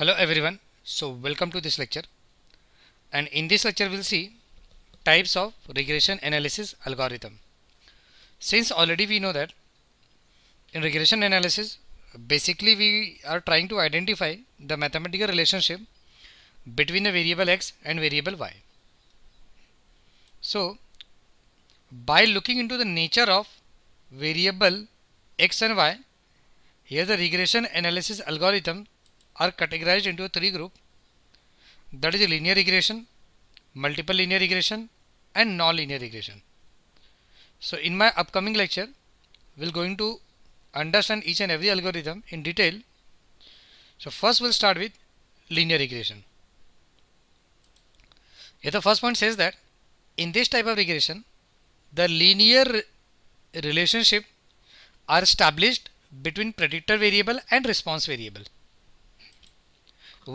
Hello everyone. So welcome to this lecture. And in this lecture we'll see types of regression analysis algorithm. Since already we know that in regression analysis basically we are trying to identify the mathematical relationship between the variable x and variable y. So by looking into the nature of variable x and y here the regression analysis algorithm are categorized into three group that is linear regression, multiple linear regression and non-linear regression. So in my upcoming lecture we will going to understand each and every algorithm in detail. So first we'll start with linear regression. Here the first point says that in this type of regression the linear relationship are established between predictor variable and response variable.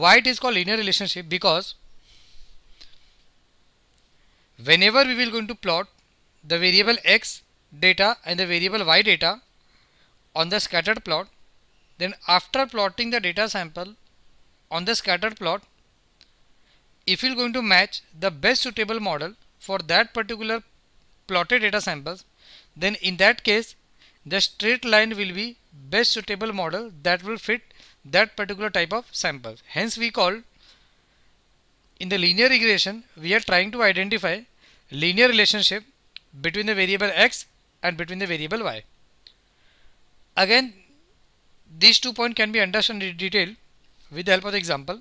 Why it is called linear relationship? Because whenever we will going to plot the variable x data and the variable y data on the scattered plot, then after plotting the data sample on the scattered plot, if you're going to match the best suitable model for that particular plotted data samples, then in that case, the straight line will be best suitable model that will fit that particular type of sample. Hence we call in the linear regression we are trying to identify linear relationship between the variable x and between the variable y. Again these two points can be understood in detail with the help of the example.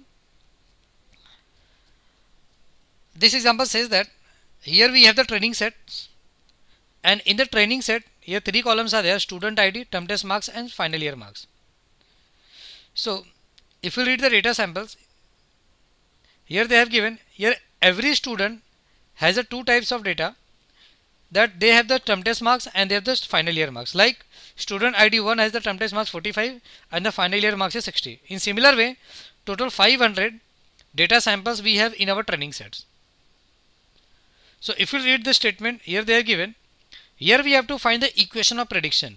This example says that here we have the training set and in the training set here three columns are there student id, term test marks and final year marks. So if you read the data samples, here they have given, here every student has a two types of data that they have the term test marks and they have the final year marks. Like student ID 1 has the term test marks 45 and the final year marks is 60. In similar way, total 500 data samples we have in our training sets. So if you read the statement, here they are given, here we have to find the equation of prediction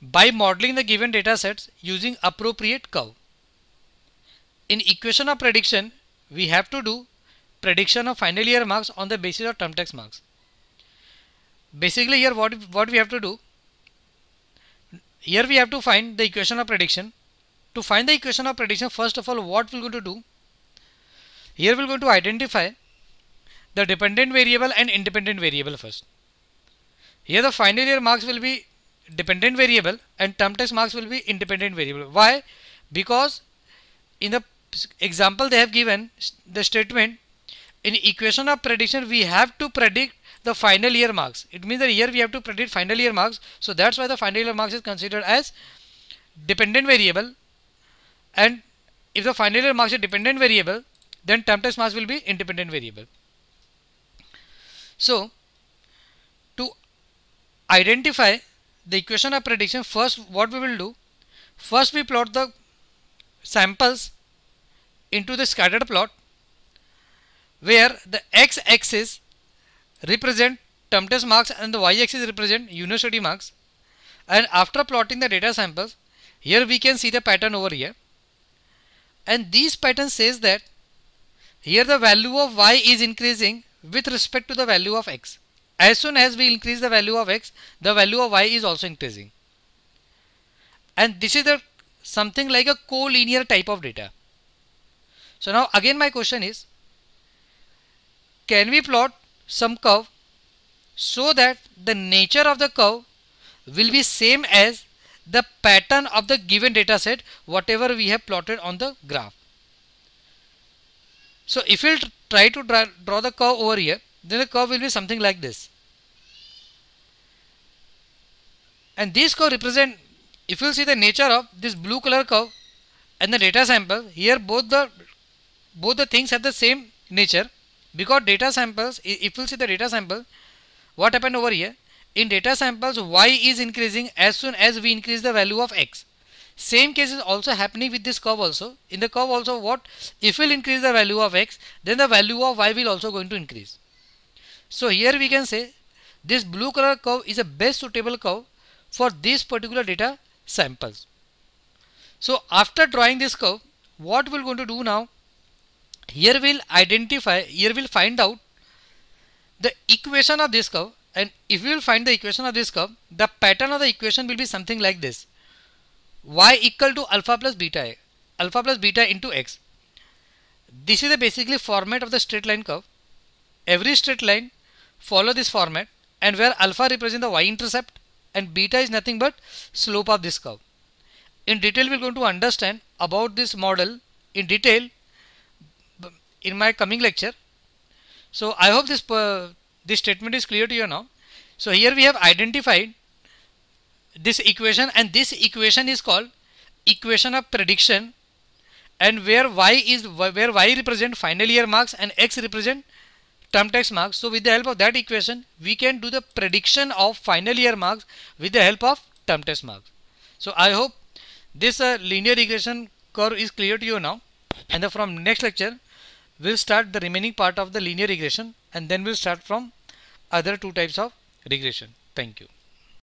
by modeling the given data sets using appropriate curve. In equation of prediction, we have to do prediction of final year marks on the basis of term text marks. Basically here what, what we have to do, here we have to find the equation of prediction. To find the equation of prediction, first of all what we're going to do, here we're going to identify the dependent variable and independent variable first. Here the final year marks will be dependent variable and term test marks will be independent variable. Why? Because in the example they have given the statement in equation of prediction we have to predict the final year marks. It means that here we have to predict final year marks. So that's why the final year marks is considered as dependent variable and if the final year marks is dependent variable then term test marks will be independent variable. So to identify the equation of prediction first what we will do first we plot the samples into the scattered plot where the x-axis represent term test marks and the y-axis represent university marks and after plotting the data samples here we can see the pattern over here and this pattern says that here the value of y is increasing with respect to the value of x as soon as we increase the value of x, the value of y is also increasing. And this is the something like a collinear type of data. So now again my question is, can we plot some curve so that the nature of the curve will be same as the pattern of the given data set whatever we have plotted on the graph. So if we will try to draw, draw the curve over here, then the curve will be something like this. And this curve represent, if you see the nature of this blue color curve and the data sample, here both the both the things have the same nature because data samples, if you see the data sample, what happened over here? In data samples, y is increasing as soon as we increase the value of x. Same case is also happening with this curve also. In the curve also what? If we'll increase the value of x, then the value of y will also going to increase. So here we can say this blue color curve is a best suitable curve for this particular data samples. So after drawing this curve, what we're going to do now, here we'll identify, here we'll find out the equation of this curve and if we will find the equation of this curve, the pattern of the equation will be something like this. y equal to alpha plus beta, alpha plus beta into x. This is the basically format of the straight line curve. Every straight line follow this format and where alpha represents the y-intercept and beta is nothing but slope of this curve. In detail we are going to understand about this model in detail in my coming lecture. So I hope this, uh, this statement is clear to you now. So here we have identified this equation and this equation is called equation of prediction and where y is where y represent final year marks and x represent term test marks. So with the help of that equation, we can do the prediction of final year marks with the help of term test marks. So I hope this uh, linear regression curve is clear to you now. And the, from next lecture, we'll start the remaining part of the linear regression and then we'll start from other two types of regression. Thank you.